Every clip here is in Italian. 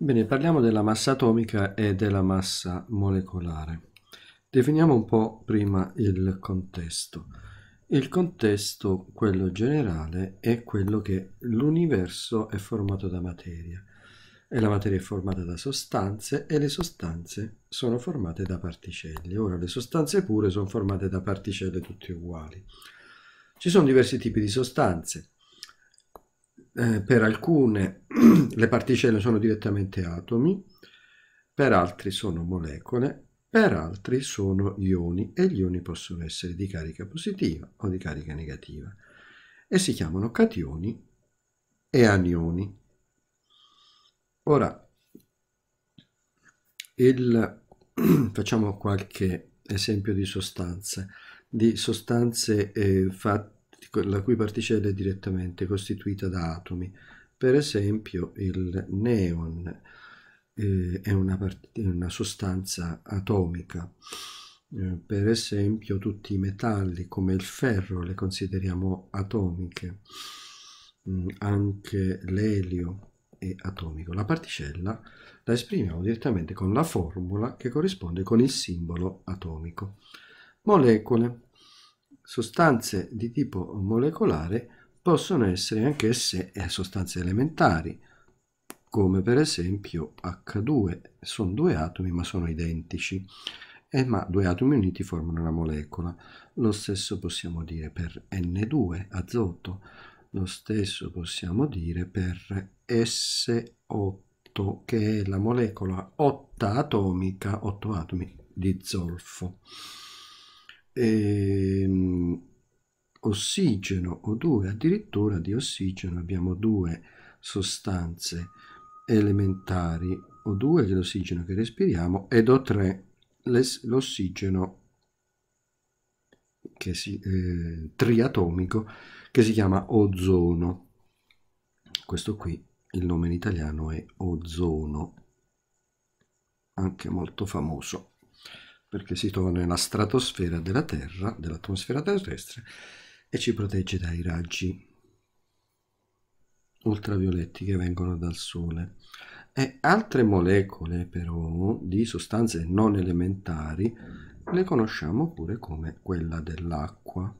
Bene, parliamo della massa atomica e della massa molecolare. Definiamo un po' prima il contesto. Il contesto, quello generale, è quello che l'universo è formato da materia e la materia è formata da sostanze e le sostanze sono formate da particelle. Ora, le sostanze pure sono formate da particelle tutte uguali. Ci sono diversi tipi di sostanze. Eh, per alcune le particelle sono direttamente atomi, per altri sono molecole, per altri sono ioni e gli ioni possono essere di carica positiva o di carica negativa e si chiamano cationi e anioni. Ora, il, facciamo qualche esempio di sostanze, di sostanze eh, fatte la cui particella è direttamente costituita da atomi. Per esempio il neon eh, è una, part- una, sostanza atomica. Eh, per esempio tutti i metalli come il ferro le consideriamo atomiche. Mm, anche l'elio è atomico. La particella la esprimiamo direttamente con la formula che corrisponde con il simbolo atomico. Molecole sostanze di tipo molecolare possono essere anch'esse eh, sostanze elementari, come per esempio H2, sono due atomi ma sono identici, e eh, ma due atomi uniti formano una molecola. Lo stesso possiamo dire per N2, azoto, lo stesso possiamo dire per S8, che è la molecola ottatomica, otto atomi di zolfo. E ossigeno o due, addirittura di ossigeno abbiamo due sostanze elementari, O2 che è l'ossigeno che respiriamo ed O3 l'ossigeno che si, eh, triatomico che si chiama ozono. Questo qui il nome in italiano è ozono, anche molto famoso perché si trova nella stratosfera della Terra, dell'atmosfera terrestre, e ci protegge dai raggi ultravioletti che vengono dal sole e altre molecole però di sostanze non elementari le conosciamo pure come quella dell'acqua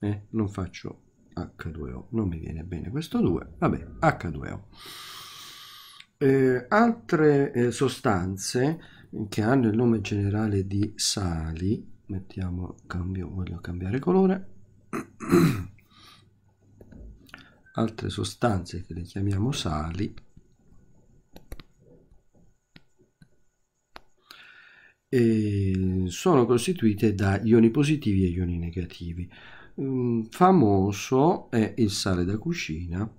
eh, non faccio H2O non mi viene bene questo 2 vabbè H2O eh, altre eh, sostanze che hanno il nome generale di sali mettiamo cambio voglio cambiare colore altre sostanze che le chiamiamo sali e sono costituite da ioni positivi e ioni negativi mm, famoso è il sale da cucina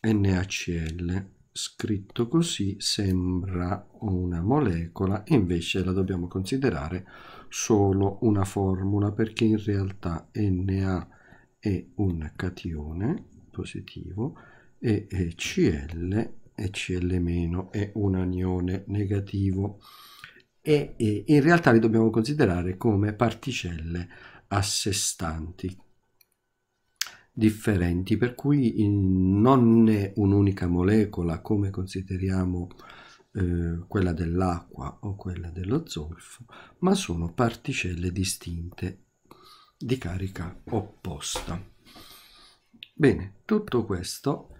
NaCl scritto così sembra una molecola invece la dobbiamo considerare solo una formula perché in realtà Na è un catione positivo e Cl e Cl- è un anione negativo e, e in realtà li dobbiamo considerare come particelle a sé stanti differenti per cui non è un'unica molecola come consideriamo eh, quella dell'acqua o quella dello zolfo, ma sono particelle distinte di carica opposta. Bene, tutto questo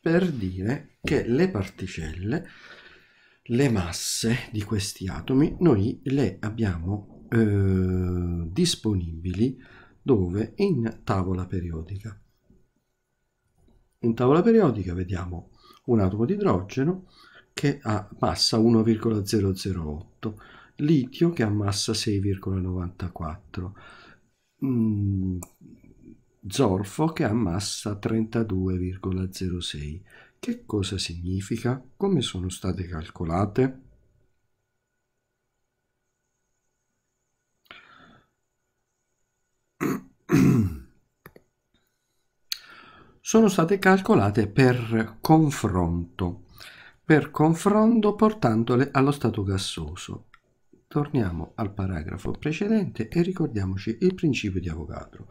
per dire che le particelle, le masse di questi atomi, noi le abbiamo eh, disponibili dove? In tavola periodica. In tavola periodica vediamo un atomo di idrogeno, che ha massa 1,008, litio che ha massa 6,94, mm, zorfo che ha massa 32,06. Che cosa significa? Come sono state calcolate? sono state calcolate per confronto per confronto portandole allo stato gassoso. Torniamo al paragrafo precedente e ricordiamoci il principio di Avogadro.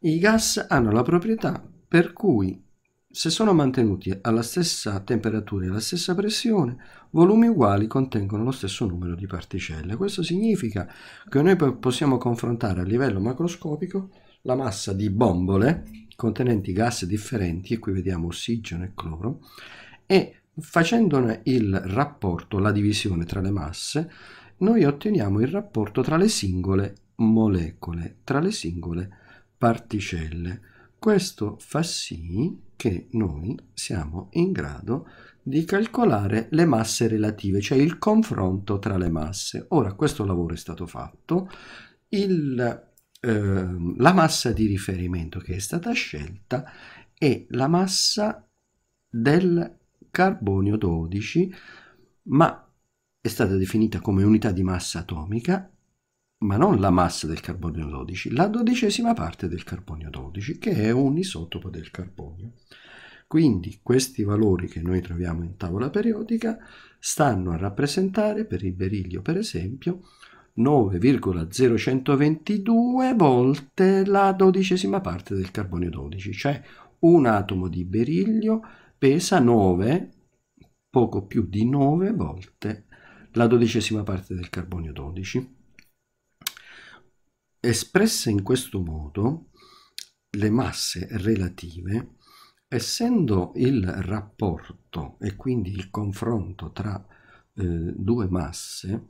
I gas hanno la proprietà per cui se sono mantenuti alla stessa temperatura e alla stessa pressione, volumi uguali contengono lo stesso numero di particelle. Questo significa che noi possiamo confrontare a livello macroscopico la massa di bombole contenenti gas differenti, e qui vediamo ossigeno e cloro, e Facendone il rapporto, la divisione tra le masse, noi otteniamo il rapporto tra le singole molecole, tra le singole particelle. Questo fa sì che noi siamo in grado di calcolare le masse relative, cioè il confronto tra le masse. Ora, questo lavoro è stato fatto, il, eh, la massa di riferimento che è stata scelta è la massa del carbonio 12, ma è stata definita come unità di massa atomica, ma non la massa del carbonio 12, la dodicesima parte del carbonio 12, che è un isotopo del carbonio. Quindi questi valori che noi troviamo in tavola periodica stanno a rappresentare per il beriglio, per esempio, 9,0122 volte la dodicesima parte del carbonio 12, cioè un atomo di beriglio pesa 9, poco più di 9 volte la dodicesima parte del carbonio 12. Espresse in questo modo, le masse relative, essendo il rapporto e quindi il confronto tra eh, due masse,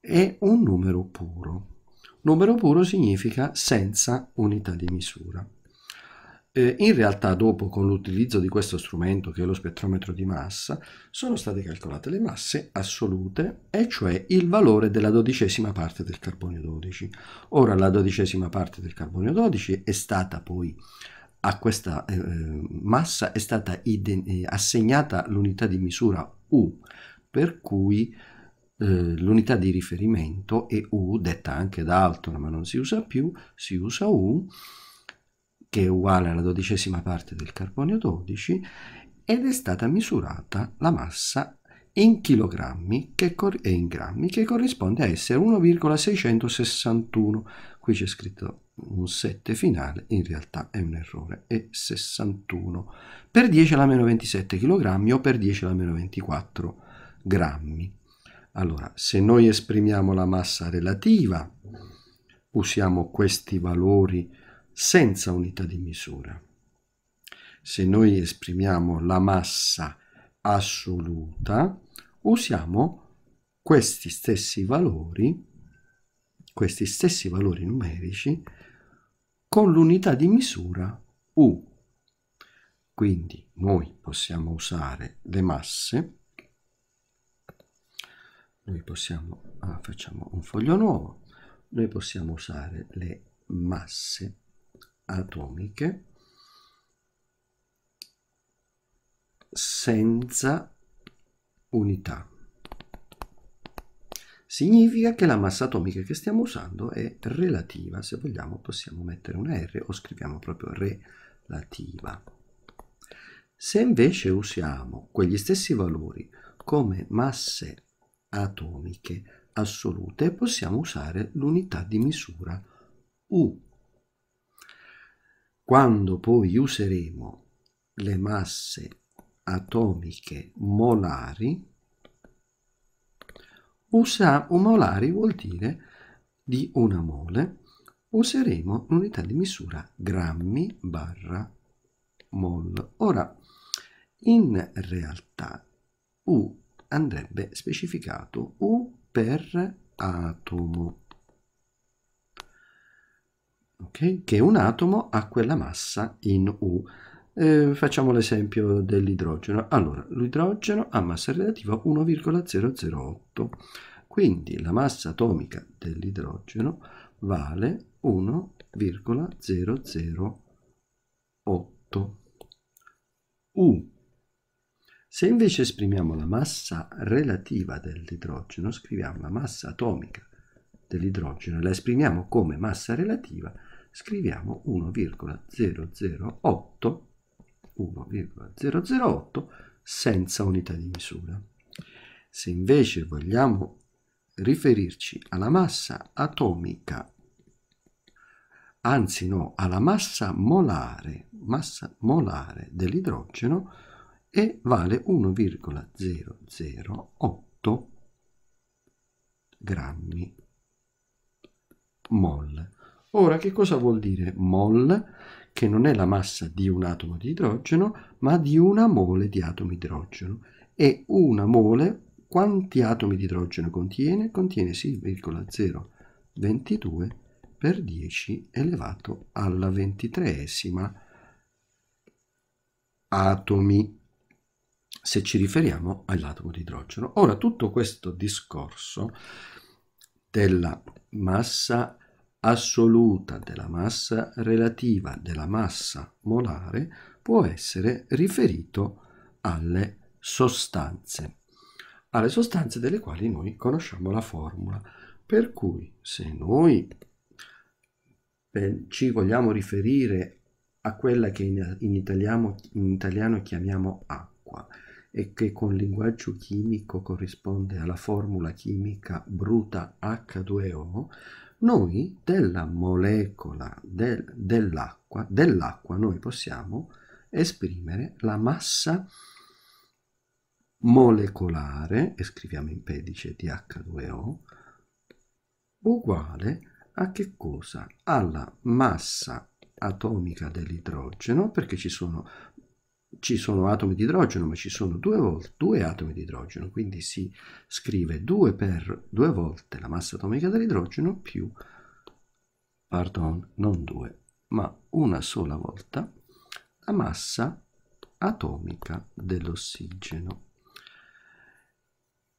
è un numero puro. Numero puro significa senza unità di misura. Eh, in realtà dopo con l'utilizzo di questo strumento che è lo spettrometro di massa sono state calcolate le masse assolute e cioè il valore della dodicesima parte del carbonio 12. Ora la dodicesima parte del carbonio 12 è stata poi a questa eh, eh massa è stata eh, assegnata l'unità di misura U per cui eh, l'unità di riferimento è U, detta anche da ma non si usa più, si usa U che è uguale alla dodicesima parte del carbonio 12, ed è stata misurata la massa in chilogrammi che e eh, in grammi che corrisponde a essere 1,661. Qui c'è scritto un 7 finale, in realtà è un errore, è 61 per 10 alla meno 27 kg o per 10 alla meno 24 grammi. Allora, se noi esprimiamo la massa relativa, usiamo questi valori senza unità di misura. Se noi esprimiamo la massa assoluta, usiamo questi stessi valori, questi stessi valori numerici, con l'unità di misura U. Quindi noi possiamo usare le masse, noi possiamo, ah, facciamo un foglio nuovo, noi possiamo usare le masse atomiche senza unità. Significa che la massa atomica che stiamo usando è relativa, se vogliamo possiamo mettere una R o scriviamo proprio relativa. Se invece usiamo quegli stessi valori come masse atomiche assolute possiamo usare l'unità di misura U quando poi useremo le masse atomiche molari, usa, molari vuol dire di una mole, useremo l'unità di misura grammi barra mol. Ora, in realtà U andrebbe specificato U per atomo okay? che un atomo ha quella massa in U. Eh, facciamo l'esempio dell'idrogeno. Allora, l'idrogeno ha massa relativa 1,008, quindi la massa atomica dell'idrogeno vale 1,008 U. Se invece esprimiamo la massa relativa dell'idrogeno, scriviamo la massa atomica dell'idrogeno e la esprimiamo come massa relativa scriviamo 1,008, 1,008 senza unità di misura. Se invece vogliamo riferirci alla massa atomica, anzi no, alla massa molare, massa molare dell'idrogeno, e vale 1,008 grammi mol Ora, che cosa vuol dire mol? Che non è la massa di un atomo di idrogeno, ma di una mole di atomi di idrogeno. E una mole, quanti atomi di idrogeno contiene? Contiene 6,022 per 10 elevato alla ventitreesima atomi, se ci riferiamo all'atomo di idrogeno. Ora, tutto questo discorso della massa assoluta della massa relativa della massa molare può essere riferito alle sostanze, alle sostanze delle quali noi conosciamo la formula. Per cui se noi eh, ci vogliamo riferire a quella che in italiano, in italiano chiamiamo acqua, e che con linguaggio chimico corrisponde alla formula chimica bruta H2O, noi della molecola del, dell'acqua, dell'acqua noi possiamo esprimere la massa molecolare, e scriviamo in pedice di H2O, uguale a che cosa? Alla massa atomica dell'idrogeno, perché ci sono ci sono atomi di idrogeno, ma ci sono due, volte, due atomi di idrogeno, quindi si scrive 2 per 2 volte la massa atomica dell'idrogeno più, pardon, non 2, ma una sola volta la massa atomica dell'ossigeno.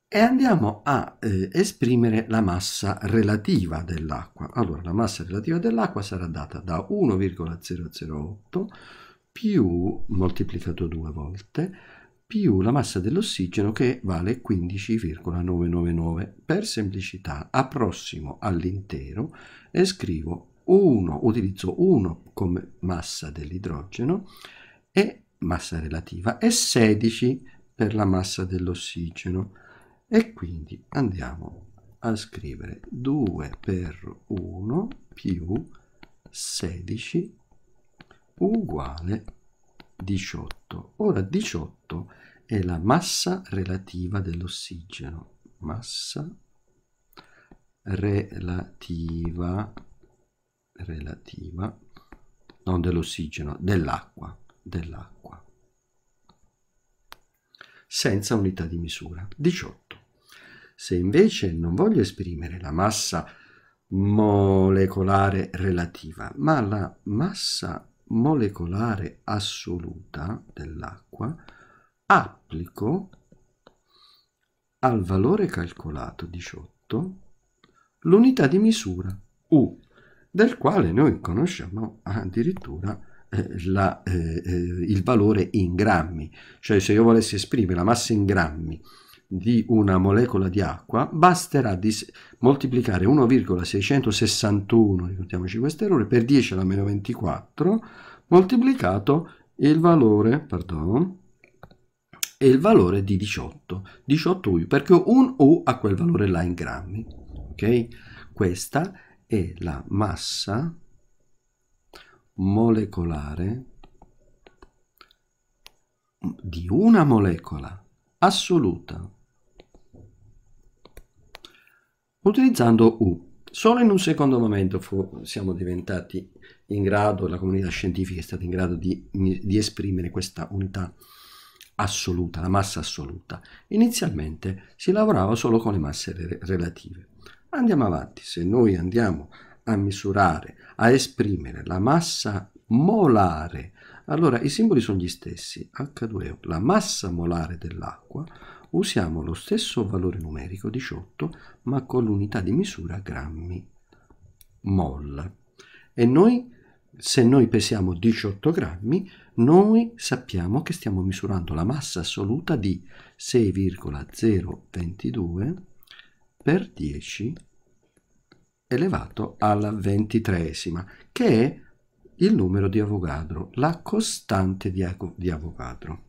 E andiamo a eh, esprimere la massa relativa dell'acqua. Allora, la massa relativa dell'acqua sarà data da 1,008 più moltiplicato due volte più la massa dell'ossigeno che vale 15,999 per semplicità approssimo all'intero e scrivo 1 utilizzo 1 come massa dell'idrogeno e massa relativa e 16 per la massa dell'ossigeno e quindi andiamo a scrivere 2 per 1 più 16 uguale 18. Ora 18 è la massa relativa dell'ossigeno. Massa relativa, relativa, non dell'ossigeno, dell'acqua, dell'acqua, senza unità di misura. 18. Se invece non voglio esprimere la massa molecolare relativa, ma la massa molecolare assoluta dell'acqua applico al valore calcolato 18 l'unità di misura U, del quale noi conosciamo addirittura eh, la, eh, eh, il valore in grammi, cioè se io volessi esprimere la massa in grammi di una molecola di acqua, basterà di moltiplicare 1,661, ricordiamoci questo errore, per 10 alla meno 24, moltiplicato il valore, pardon, il valore di 18, 18 U, perché un U ha quel valore là in grammi, ok? Questa è la massa molecolare di una molecola assoluta utilizzando U. Solo in un secondo momento fu, siamo diventati in grado, la comunità scientifica è stata in grado di, di esprimere questa unità assoluta, la massa assoluta. Inizialmente si lavorava solo con le masse re relative. Andiamo avanti, se noi andiamo a misurare, a esprimere la massa molare, allora i simboli sono gli stessi, H2O, la massa molare dell'acqua usiamo lo stesso valore numerico 18 ma con l'unità di misura grammi mol. E noi, se noi pesiamo 18 grammi, noi sappiamo che stiamo misurando la massa assoluta di 6,022 per 10 elevato alla ventitresima, che è il numero di Avogadro, la costante di Avogadro.